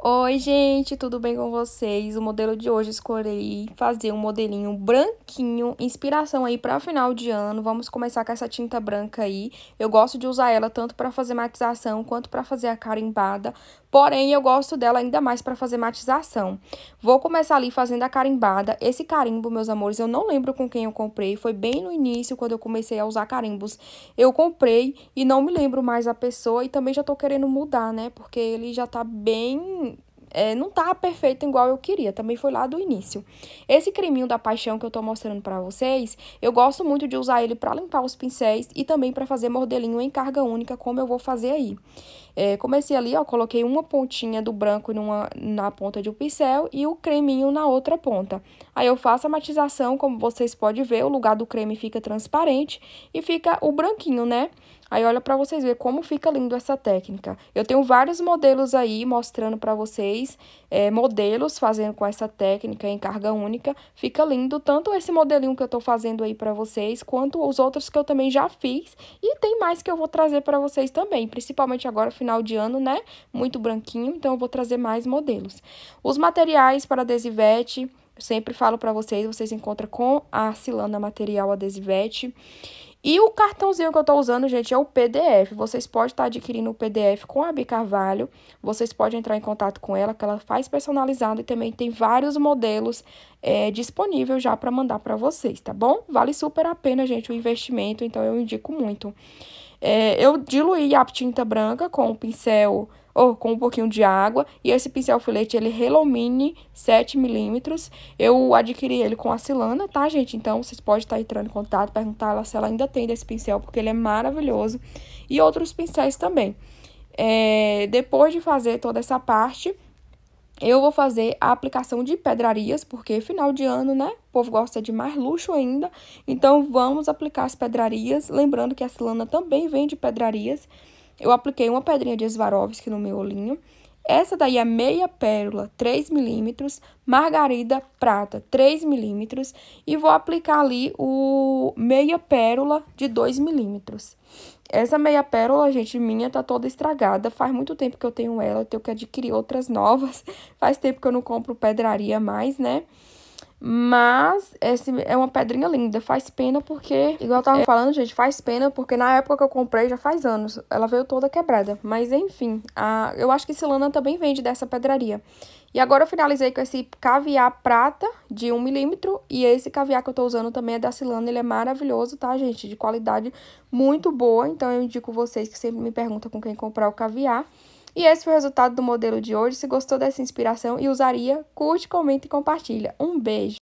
Oi, gente, tudo bem com vocês? O modelo de hoje escolhi fazer um modelinho branquinho, inspiração aí para final de ano. Vamos começar com essa tinta branca aí. Eu gosto de usar ela tanto para fazer matização quanto para fazer a carimbada, porém eu gosto dela ainda mais para fazer matização. Vou começar ali fazendo a carimbada. Esse carimbo, meus amores, eu não lembro com quem eu comprei, foi bem no início quando eu comecei a usar carimbos. Eu comprei e não me lembro mais a pessoa e também já tô querendo mudar, né? Porque ele já tá bem é, não tá perfeito igual eu queria, também foi lá do início. Esse creminho da paixão que eu tô mostrando para vocês, eu gosto muito de usar ele para limpar os pincéis e também para fazer modelinho em carga única, como eu vou fazer aí. É, comecei ali, ó, coloquei uma pontinha do branco numa, na ponta de um pincel e o creminho na outra ponta. Aí eu faço a matização, como vocês podem ver, o lugar do creme fica transparente e fica o branquinho, né? Aí olha para vocês ver como fica lindo essa técnica. Eu tenho vários modelos aí mostrando para vocês, é, modelos fazendo com essa técnica em carga única. Fica lindo tanto esse modelinho que eu tô fazendo aí para vocês, quanto os outros que eu também já fiz. E tem mais que eu vou trazer para vocês também, principalmente agora final de ano, né? Muito branquinho, então eu vou trazer mais modelos. Os materiais para adesivete, eu sempre falo para vocês, vocês encontram com a Silana Material Adesivete. E o cartãozinho que eu estou usando, gente, é o PDF. Vocês podem estar tá adquirindo o PDF com a Bicarvalho. Vocês podem entrar em contato com ela, que ela faz personalizado e também tem vários modelos é, disponível já para mandar para vocês, tá bom? Vale super a pena, gente, o investimento, então eu indico muito. É, eu diluí a tinta branca com o pincel ou com um pouquinho de água. E esse pincel filete, ele Relomine 7 milímetros. Eu adquiri ele com a Silana, tá, gente? Então, vocês podem estar entrando em contato, perguntar ela se ela ainda tem desse pincel, porque ele é maravilhoso. E outros pincéis também. É, depois de fazer toda essa parte, eu vou fazer a aplicação de pedrarias, porque é final de ano, né? O povo gosta de mais luxo ainda. Então, vamos aplicar as pedrarias. Lembrando que a Silana também vende pedrarias eu apliquei uma pedrinha de Swarovski no meu olhinho. Essa daí é meia pérola, 3 milímetros, margarida prata, 3 milímetros. E vou aplicar ali o meia pérola de 2 milímetros. Essa meia pérola, gente, minha tá toda estragada. Faz muito tempo que eu tenho ela, eu tenho que adquirir outras novas. Faz tempo que eu não compro pedraria mais, né? Mas esse é uma pedrinha linda. Faz pena porque, igual eu tava falando, gente, faz pena porque na época que eu comprei já faz anos. Ela veio toda quebrada. Mas enfim, a, eu acho que Silana também vende dessa pedraria. E agora eu finalizei com esse caviar prata de 1 milímetro. E esse caviar que eu tô usando também é da Silana. Ele é maravilhoso, tá, gente? De qualidade muito boa. Então eu indico vocês que sempre me perguntam com quem comprar o caviar. E esse foi o resultado do modelo de hoje. Se gostou dessa inspiração e usaria, curte, comenta e compartilha. Um beijo!